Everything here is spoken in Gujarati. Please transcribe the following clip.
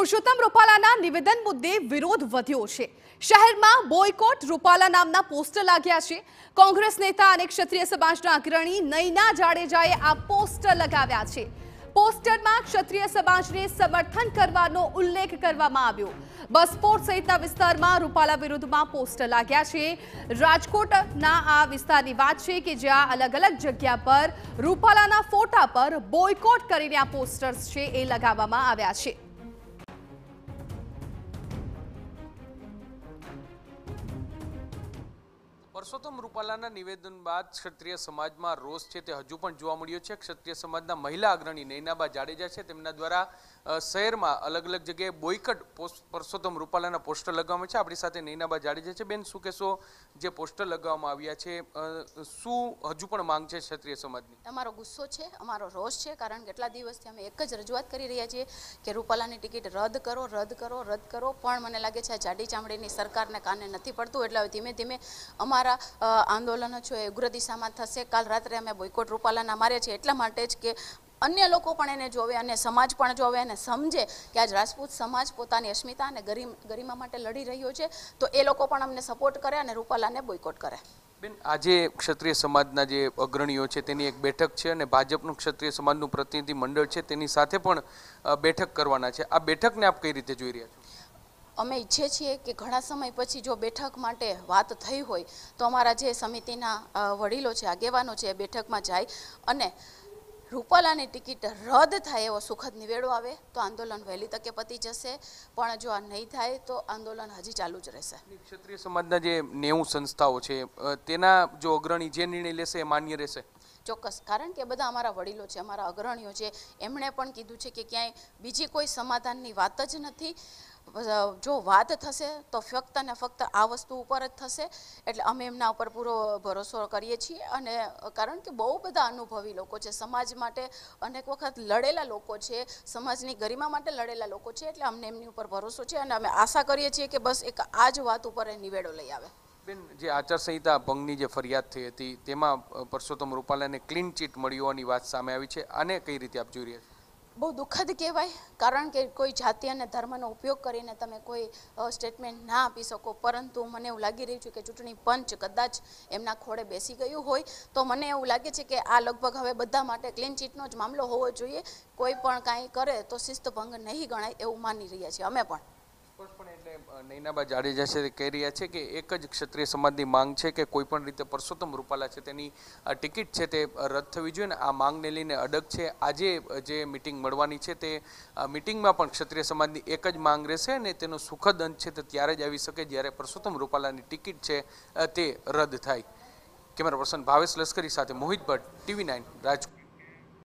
પુરુષોત્તમ રૂપાલાના નિવેદન મુદ્દે વિરોધ વધ્યો છે શહેરમાં બોયકોટ રૂપાલા નામના પોસ્ટર લાગ્યા છે કોંગ્રેસ નેતા અને ક્ષત્રિય સમાજના અગ્રણી નૈના જાડેજાએ આ પોસ્ટર લગાવ્યા છે પોસ્ટરમાં ક્ષત્રિય સમાજને સમર્થન કરવાનો ઉલ્લેખ કરવામાં આવ્યો બસપોર્ટ સહિતના વિસ્તારમાં રૂપાલા વિરુદ્ધમાં પોસ્ટર લાગ્યા છે રાજકોટના આ વિસ્તારની વાત છે કે જ્યાં અલગ અલગ જગ્યા પર રૂપાલાના ફોટા પર બોયકોટ કરીને આ પોસ્ટર્સ છે એ લગાવવામાં આવ્યા છે પરસોત્તમ રૂપાલાના નિવેદન બાદ ક્ષત્રિય સમાજમાં રોષ છે તે હજુ પણ જોવા મળ્યો છે ક્ષત્રિય સમાજના મહિલા અગ્રણી નૈનાબા જાડેજા છે તેમના દ્વારા શહેરમાં અલગ અલગ જગ્યાએ બોયકટ પરસોત્તમ રૂપાલાના પોસ્ટર લગાવવામાં છે આપણી સાથે નૈનાબા જાડેજા છે બેન શું કહેશો જે પોસ્ટર લગાવવામાં આવ્યા છે શું હજુ પણ માંગ છે ક્ષત્રિય સમાજની અમારો ગુસ્સો છે અમારો રોષ છે કારણ કે એટલા દિવસથી અમે એક જ રજૂઆત કરી રહ્યા છીએ કે રૂપાલાની ટિકિટ રદ કરો રદ કરો રદ કરો પણ મને લાગે છે આ જાડી ચામડીની સરકારને કાને નથી પડતું એટલે ધીમે ધીમે અમારે અમારા આંદોલન છે એ ઉગ્ર દિશામાં થશે કાલ રાત્રે અમે બોયકોટ રૂપાલાના મારે છે એટલા માટે જ કે અન્ય લોકો પણ એને જોવે અને સમાજ પણ જોવે અને સમજે કે આજ રાજપૂત સમાજ પોતાની અસ્મિતા અને ગરિમા માટે લડી રહ્યો છે તો એ લોકો પણ અમને સપોર્ટ કરે અને રૂપાલાને બોયકોટ કરે બેન આજે ક્ષત્રિય સમાજના જે અગ્રણીઓ છે તેની એક બેઠક છે અને ભાજપનું ક્ષત્રિય સમાજનું પ્રતિનિધિ મંડળ છે તેની સાથે પણ બેઠક કરવાના છે આ બેઠકને આપ કઈ રીતે જોઈ રહ્યા છો અમે ઈચ્છીએ છીએ કે ઘણા સમય પછી જો બેઠક માટે વાત થઈ હોય તો અમારા જે સમિતિના વડીલો છે આગેવાનો છે એ બેઠકમાં જાય અને રૂપાલાની ટિકિટ રદ થાય એવો સુખદ નિવેડો આવે તો આંદોલન વહેલી તકે પતી જશે પણ જો આ નહીં થાય તો આંદોલન હજી ચાલુ જ રહેશે ક્ષત્રિય સમાજના જે નેવું સંસ્થાઓ છે તેના જો અગ્રણી જે નિર્ણય લેશે એ માન્ય રહેશે ચોક્કસ કારણ કે બધા અમારા વડીલો છે અમારા અગ્રણીઓ છે એમણે પણ કીધું છે કે ક્યાંય બીજી કોઈ સમાધાનની વાત જ નથી જો વાત થશે તો ફક્ત ને ફક્ત આ વસ્તુ ઉપર જ થશે એટલે અમે એમના ઉપર પૂરો ભરોસો કરીએ છીએ અને કારણ કે બહુ બધા અનુભવી લોકો છે સમાજ માટે અનેક વખત લડેલા લોકો છે સમાજની ગરિમા માટે લડેલા લોકો છે એટલે અમને એમની ઉપર ભરોસો છે અને અમે આશા કરીએ છીએ કે બસ એક આ જ વાત ઉપર એ નિવેડો લઈ આવે બેન જે આચારસંહિતા ભંગની જે ફરિયાદ થઈ હતી તેમાં પરસોત્તમ રૂપાલાને ક્લીન ચીટ મળી હોવાની વાત સામે આવી છે અને કઈ રીતે આપ જોઈ રહ્યા છો બહુ દુઃખદ કહેવાય કારણ કે કોઈ જાતિ અને ધર્મનો ઉપયોગ કરીને તમે કોઈ સ્ટેટમેન્ટ ના આપી શકો પરંતુ મને એવું લાગી રહ્યું છે કે ચૂંટણી પંચ કદાચ એમના ખોળે બેસી ગયું હોય તો મને એવું લાગે છે કે આ લગભગ હવે બધા માટે ક્લીન ચીટનો જ મામલો હોવો જોઈએ કોઈ પણ કાંઈ કરે તો શિસ્ત ભંગ નહીં ગણાય એવું માની રહ્યા છીએ અમે પણ ચોક્કસ એટલે નૈનાબા જાડેજા છે કહી રહ્યા છે કે એક જ ક્ષત્રિય સમાજની માંગ છે કે કોઈ પણ રીતે પરસોત્તમ રૂપાલા છે તેની ટિકિટ છે તે રદ થવી જોઈએ આ માંગને લઈને અડગ છે આજે જે મિટિંગ મળવાની છે તે મિટિંગમાં પણ ક્ષત્રિય સમાજની એક જ માંગ રહેશે અને તેનો સુખદ અંત છે તે ત્યારે જ આવી શકે જ્યારે પરસોત્તમ રૂપાલાની ટિકિટ છે તે રદ થાય કેમેરા પર્સન ભાવેશ લશ્કરી સાથે મોહિત ભટ્ટ ટીવી નાઇન રાજકોટ